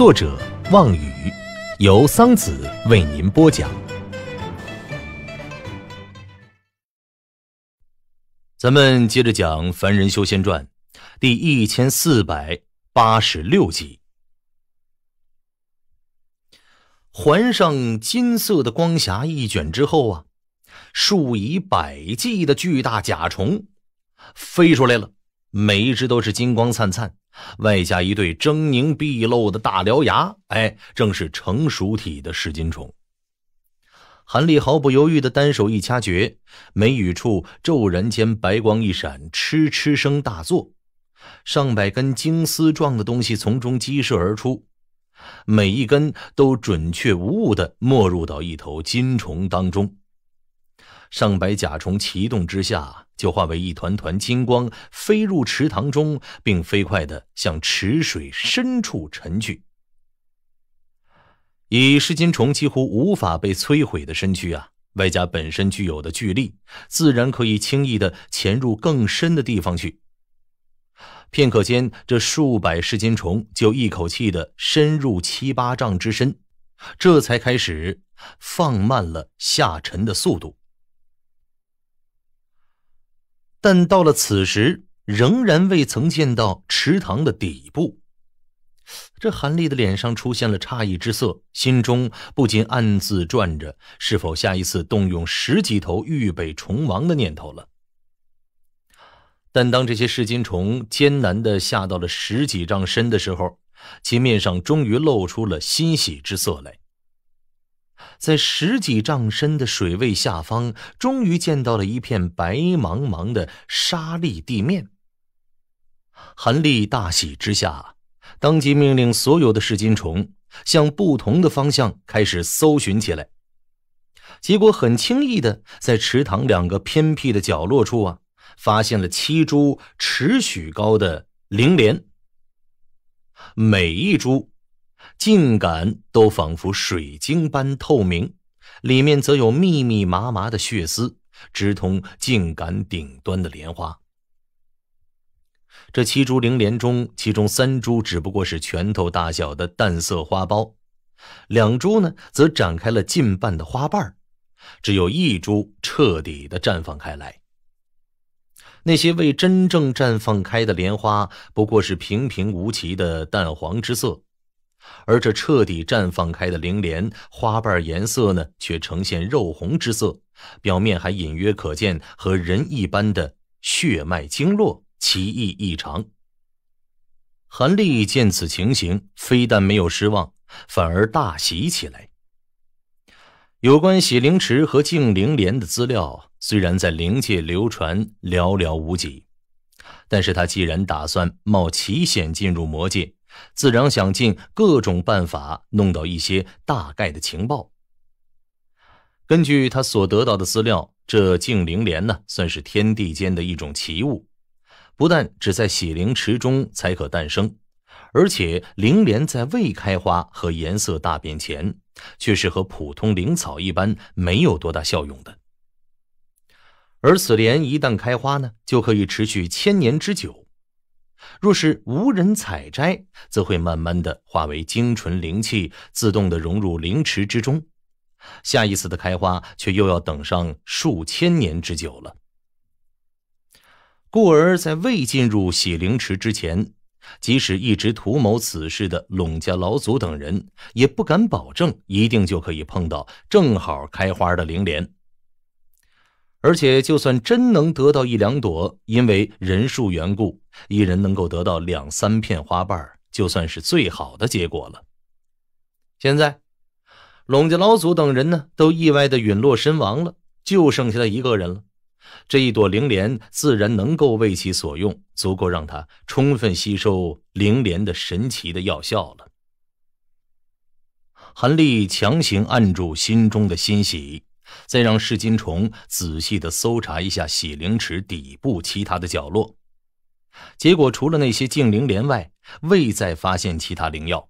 作者望雨，由桑子为您播讲。咱们接着讲《凡人修仙传》第一千四百八十六集。环上金色的光霞一卷之后啊，数以百计的巨大甲虫飞出来了，每一只都是金光灿灿。外加一对狰狞毕露的大獠牙，哎，正是成熟体的噬金虫。韩立毫不犹豫的单手一掐诀，眉宇处骤然间白光一闪，嗤嗤声大作，上百根金丝状的东西从中激射而出，每一根都准确无误的没入到一头金虫当中。上百甲虫齐动之下。就化为一团团金光，飞入池塘中，并飞快地向池水深处沉去。以噬金虫几乎无法被摧毁的身躯啊，外加本身具有的巨力，自然可以轻易的潜入更深的地方去。片刻间，这数百噬金虫就一口气的深入七八丈之深，这才开始放慢了下沉的速度。但到了此时，仍然未曾见到池塘的底部。这韩立的脸上出现了诧异之色，心中不禁暗自转着是否下一次动用十几头预备虫王的念头了。但当这些噬金虫艰难的下到了十几丈深的时候，其面上终于露出了欣喜之色来。在十几丈深的水位下方，终于见到了一片白茫茫的沙砾地面。韩立大喜之下，当即命令所有的噬金虫向不同的方向开始搜寻起来。结果很轻易的，在池塘两个偏僻的角落处啊，发现了七株尺许高的灵莲。每一株。茎秆都仿佛水晶般透明，里面则有密密麻麻的血丝，直通茎秆顶端的莲花。这七株灵莲中，其中三株只不过是拳头大小的淡色花苞，两株呢则展开了近半的花瓣，只有一株彻底的绽放开来。那些未真正绽放开的莲花，不过是平平无奇的淡黄之色。而这彻底绽放开的灵莲花瓣颜色呢，却呈现肉红之色，表面还隐约可见和人一般的血脉经络，奇异异常。韩立见此情形，非但没有失望，反而大喜起来。有关洗灵池和净灵莲的资料，虽然在灵界流传寥寥无几，但是他既然打算冒奇险进入魔界。自然想尽各种办法弄到一些大概的情报。根据他所得到的资料，这净灵莲呢，算是天地间的一种奇物，不但只在洗灵池中才可诞生，而且灵莲在未开花和颜色大变前，却是和普通灵草一般没有多大效用的。而此莲一旦开花呢，就可以持续千年之久。若是无人采摘，则会慢慢的化为精纯灵气，自动的融入灵池之中。下一次的开花，却又要等上数千年之久了。故而，在未进入洗灵池之前，即使一直图谋此事的陇家老祖等人，也不敢保证一定就可以碰到正好开花的灵莲。而且，就算真能得到一两朵，因为人数缘故，一人能够得到两三片花瓣，就算是最好的结果了。现在，龙家老祖等人呢，都意外的陨落身亡了，就剩下他一个人了。这一朵灵莲自然能够为其所用，足够让他充分吸收灵莲的神奇的药效了。韩立强行按住心中的欣喜。再让噬金虫仔细的搜查一下洗灵池底部其他的角落，结果除了那些净灵莲外，未再发现其他灵药。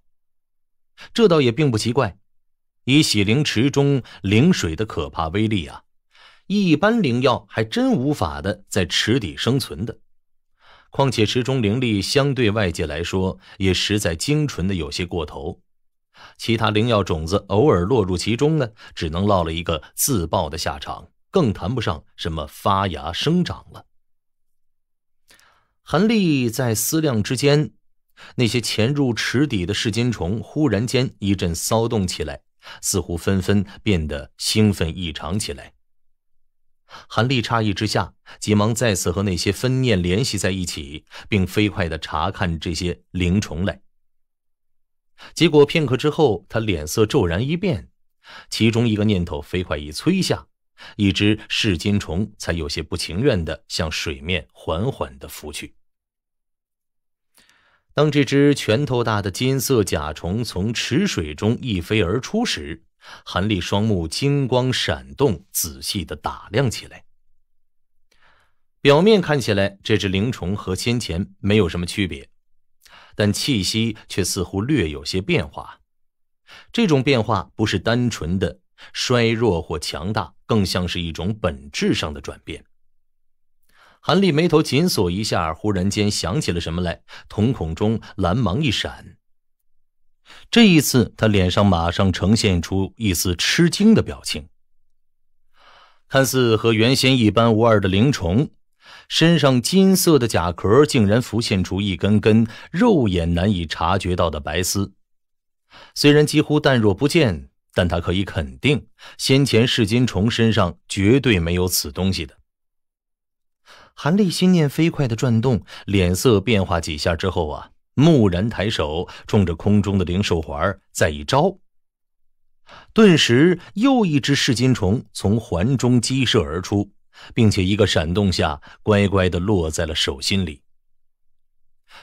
这倒也并不奇怪，以洗灵池中灵水的可怕威力啊，一般灵药还真无法的在池底生存的。况且池中灵力相对外界来说，也实在精纯的有些过头。其他灵药种子偶尔落入其中呢，只能落了一个自爆的下场，更谈不上什么发芽生长了。韩立在思量之间，那些潜入池底的噬金虫忽然间一阵骚动起来，似乎纷纷变得兴奋异常起来。韩立诧异之下，急忙再次和那些分念联系在一起，并飞快的查看这些灵虫来。结果片刻之后，他脸色骤然一变，其中一个念头飞快一催下，一只噬金虫才有些不情愿地向水面缓缓地浮去。当这只拳头大的金色甲虫从池水中一飞而出时，韩立双目金光闪动，仔细地打量起来。表面看起来，这只灵虫和先前没有什么区别。但气息却似乎略有些变化，这种变化不是单纯的衰弱或强大，更像是一种本质上的转变。韩立眉头紧锁一下，忽然间想起了什么来，瞳孔中蓝芒一闪。这一次，他脸上马上呈现出一丝吃惊的表情，看似和原先一般无二的灵虫。身上金色的甲壳竟然浮现出一根根肉眼难以察觉到的白丝，虽然几乎淡若不见，但他可以肯定，先前噬金虫身上绝对没有此东西的。韩立心念飞快的转动，脸色变化几下之后啊，蓦然抬手冲着空中的灵兽环再一招，顿时又一只噬金虫从环中激射而出。并且一个闪动下，乖乖的落在了手心里。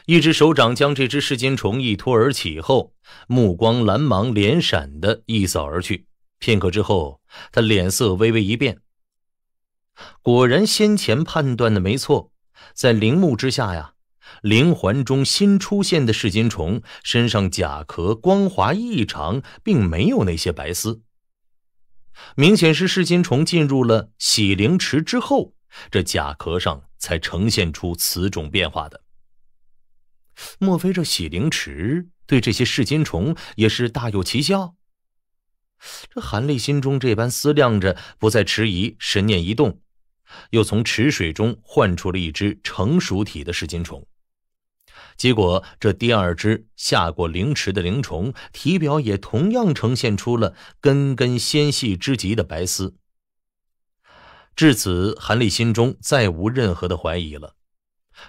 一只手掌将这只噬金虫一托而起后，目光蓝芒连闪的一扫而去。片刻之后，他脸色微微一变，果然先前判断的没错，在灵木之下呀，灵环中新出现的噬金虫身上甲壳光滑异常，并没有那些白丝。明显是噬金虫进入了洗灵池之后，这甲壳上才呈现出此种变化的。莫非这洗灵池对这些噬金虫也是大有奇效？这韩立心中这般思量着，不再迟疑，神念一动，又从池水中唤出了一只成熟体的噬金虫。结果，这第二只下过灵池的灵虫体表也同样呈现出了根根纤细之极的白丝。至此，韩立心中再无任何的怀疑了。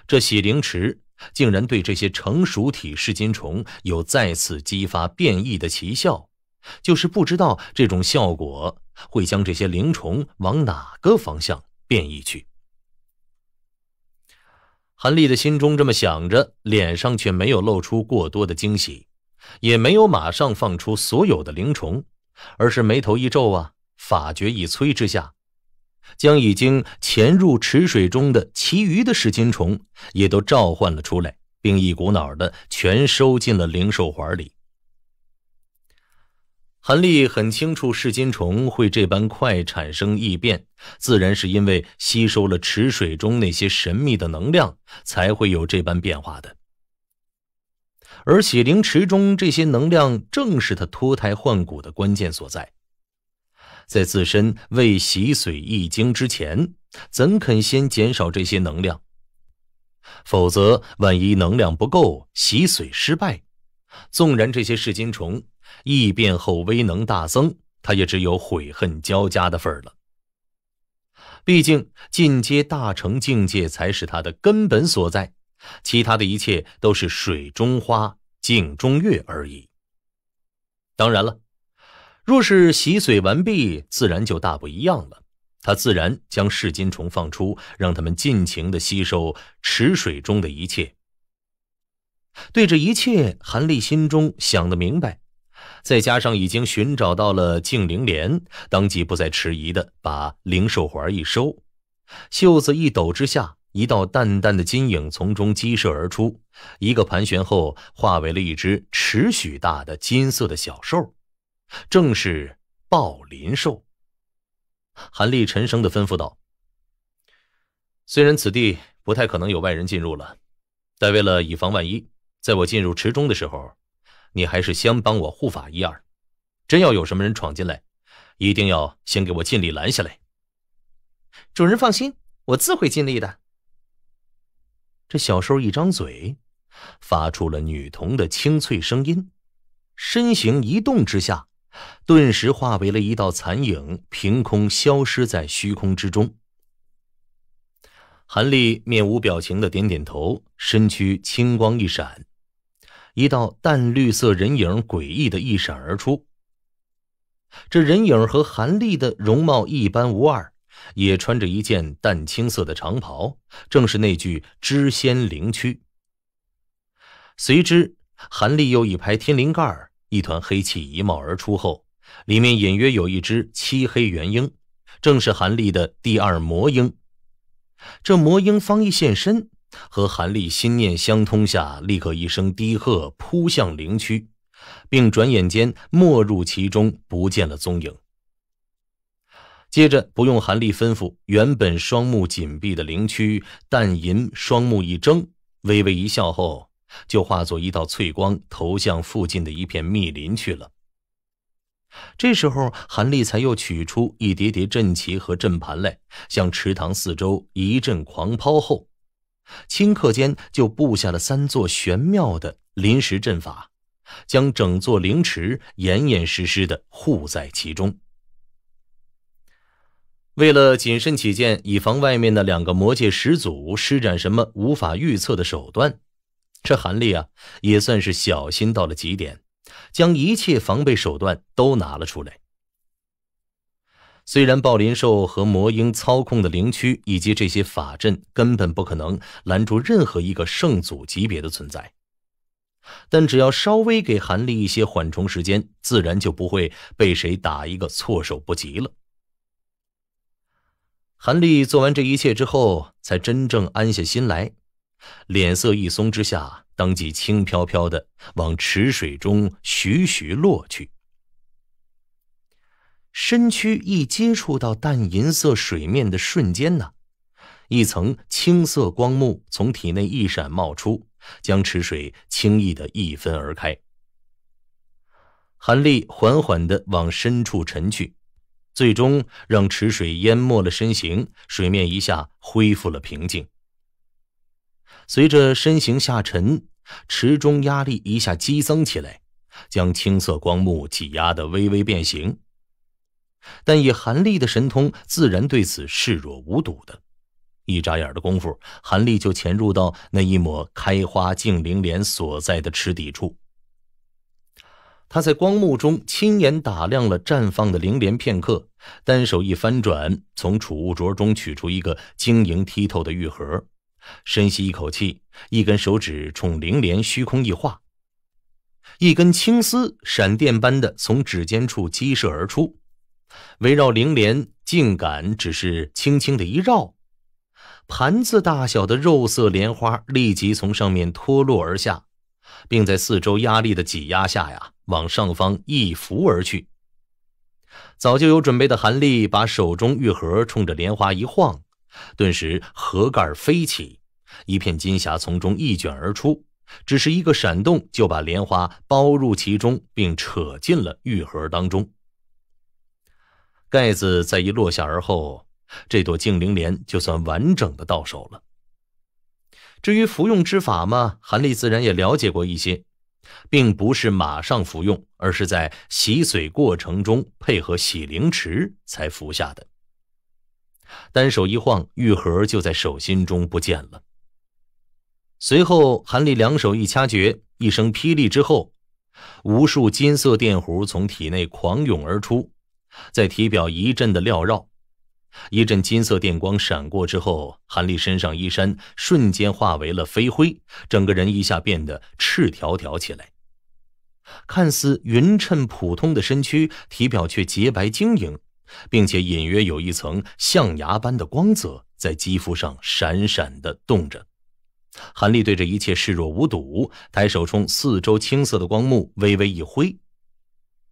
这洗灵池竟然对这些成熟体噬金虫有再次激发变异的奇效，就是不知道这种效果会将这些灵虫往哪个方向变异去。韩立的心中这么想着，脸上却没有露出过多的惊喜，也没有马上放出所有的灵虫，而是眉头一皱啊，法决一催之下，将已经潜入池水中的其余的噬金虫也都召唤了出来，并一股脑的全收进了灵兽环里。韩立很清楚，噬金虫会这般快产生异变，自然是因为吸收了池水中那些神秘的能量，才会有这般变化的。而血灵池中这些能量，正是他脱胎换骨的关键所在。在自身未洗髓易经之前，怎肯先减少这些能量？否则，万一能量不够，洗髓失败，纵然这些噬金虫。异变后威能大增，他也只有悔恨交加的份儿了。毕竟进阶大成境界才是他的根本所在，其他的一切都是水中花、镜中月而已。当然了，若是洗髓完毕，自然就大不一样了。他自然将噬金虫放出，让他们尽情的吸收池水中的一切。对这一切，韩立心中想得明白。再加上已经寻找到了净灵莲，当即不再迟疑的把灵兽环一收，袖子一抖之下，一道淡淡的金影从中激射而出，一个盘旋后化为了一只尺许大的金色的小兽，正是暴鳞兽。韩立沉声的吩咐道：“虽然此地不太可能有外人进入了，但为了以防万一，在我进入池中的时候。”你还是先帮我护法一二，真要有什么人闯进来，一定要先给我尽力拦下来。主人放心，我自会尽力的。这小兽一张嘴，发出了女童的清脆声音，身形一动之下，顿时化为了一道残影，凭空消失在虚空之中。韩立面无表情的点点头，身躯青光一闪。一道淡绿色人影诡异的一闪而出。这人影和韩立的容貌一般无二，也穿着一件淡青色的长袍，正是那具织仙灵躯。随之，韩立又一拍天灵盖，一团黑气一冒而出后，里面隐约有一只漆黑元鹰，正是韩立的第二魔鹰。这魔鹰方一现身。和韩立心念相通下，立刻一声低喝，扑向灵区，并转眼间没入其中，不见了踪影。接着，不用韩立吩咐，原本双目紧闭的灵区，淡银双目一睁，微微一笑后，就化作一道翠光，投向附近的一片密林去了。这时候，韩立才又取出一叠叠阵旗和阵盘来，向池塘四周一阵狂抛后。顷刻间就布下了三座玄妙的临时阵法，将整座灵池严严实实的护在其中。为了谨慎起见，以防外面的两个魔界始祖施展什么无法预测的手段，这韩立啊也算是小心到了极点，将一切防备手段都拿了出来。虽然暴鳞兽和魔鹰操控的灵区以及这些法阵根本不可能拦住任何一个圣祖级别的存在，但只要稍微给韩立一些缓冲时间，自然就不会被谁打一个措手不及了。韩立做完这一切之后，才真正安下心来，脸色一松之下，当即轻飘飘的往池水中徐徐落去。身躯一接触到淡银色水面的瞬间呢，一层青色光幕从体内一闪冒出，将池水轻易的一分而开。韩立缓缓的往深处沉去，最终让池水淹没了身形，水面一下恢复了平静。随着身形下沉，池中压力一下激增起来，将青色光幕挤压的微微变形。但以韩立的神通，自然对此视若无睹的。一眨眼的功夫，韩立就潜入到那一抹开花净灵莲所在的池底处。他在光幕中亲眼打量了绽放的灵莲片刻，单手一翻转，从储物镯中取出一个晶莹剔透的玉盒，深吸一口气，一根手指冲灵莲虚空一划，一根青丝闪电般的从指尖处激射而出。围绕灵莲茎秆，只是轻轻的一绕，盘子大小的肉色莲花立即从上面脱落而下，并在四周压力的挤压下呀，往上方一浮而去。早就有准备的韩立把手中玉盒冲着莲花一晃，顿时盒盖飞起，一片金霞从中一卷而出，只是一个闪动就把莲花包入其中，并扯进了玉盒当中。盖子再一落下，而后这朵净灵莲就算完整的到手了。至于服用之法嘛，韩立自然也了解过一些，并不是马上服用，而是在洗髓过程中配合洗灵池才服下的。单手一晃，玉盒就在手心中不见了。随后，韩立两手一掐诀，一声霹雳之后，无数金色电弧从体内狂涌而出。在体表一阵的缭绕，一阵金色电光闪过之后，韩立身上衣衫瞬间化为了飞灰，整个人一下变得赤条条起来。看似匀称普通的身躯，体表却洁白晶莹，并且隐约有一层象牙般的光泽在肌肤上闪闪的动着。韩立对这一切视若无睹，抬手冲四周青色的光幕微微一挥，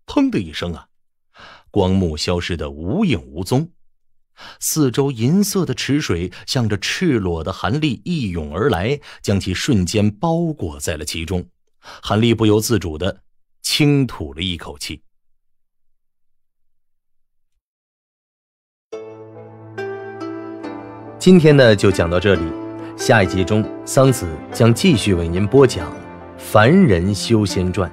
砰的一声啊！光幕消失的无影无踪，四周银色的池水向着赤裸的韩立一涌而来，将其瞬间包裹在了其中。韩立不由自主的轻吐了一口气。今天呢，就讲到这里，下一集中桑梓将继续为您播讲《凡人修仙传》。